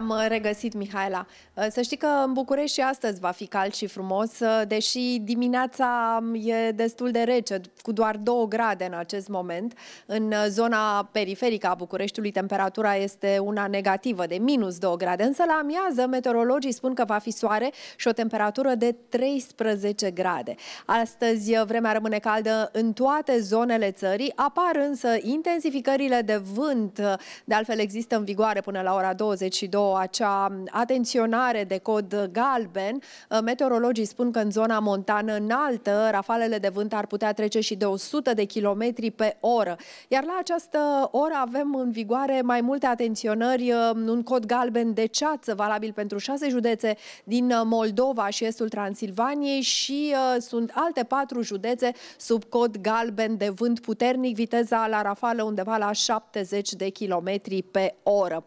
am uh, regăsit, Mihaela. Uh, să știi că în București și astăzi va fi cald și frumos, uh, deși dimineața um, e destul de rece, cu doar 2 grade în acest moment. În zona periferică a Bucureștiului temperatura este una negativă, de minus 2 grade, însă la amiază meteorologii spun că va fi soare și o temperatură de 13 grade. Astăzi vremea rămâne caldă în toate zonele țării, apar însă intensificările de vânt, de altfel există în vigoare până la ora 22 acea atenționare de cod galben. Uh, meteorologii spun că în zona montană înaltă rafalele de vânt ar putea trece și de 100 de km pe oră. Iar la această oră avem în vigoare mai multe atenționări, uh, un cod galben de ceață valabil pentru șase județe din uh, Moldova și estul Transilvaniei și sunt alte patru județe sub cod galben de vânt puternic, viteza la rafală undeva la 70 de kilometri pe oră.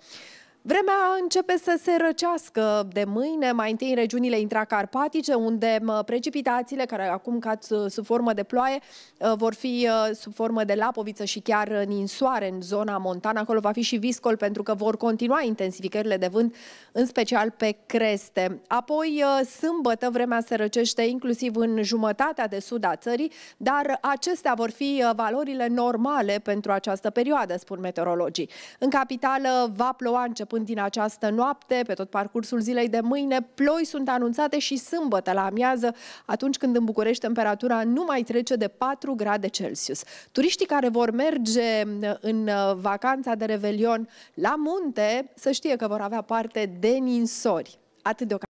Vremea începe să se răcească de mâine, mai întâi în regiunile intracarpatice, unde precipitațiile, care acum cad ă, sub formă de ploaie, ă, vor fi ă, sub formă de lapoviță și chiar ninsoare în zona montană. Acolo va fi și viscol, pentru că vor continua intensificările de vânt, în special pe creste. Apoi, sâmbătă, vremea se răcește inclusiv în jumătatea de sud a țării, dar acestea vor fi valorile normale pentru această perioadă, spun meteorologii. În capitală va ploua început începând din această noapte, pe tot parcursul zilei de mâine. Ploi sunt anunțate și sâmbătă la amiază, atunci când în București temperatura nu mai trece de 4 grade Celsius. Turiștii care vor merge uh, în uh, vacanța de revelion la munte, să știe că vor avea parte de ninsori. Atât de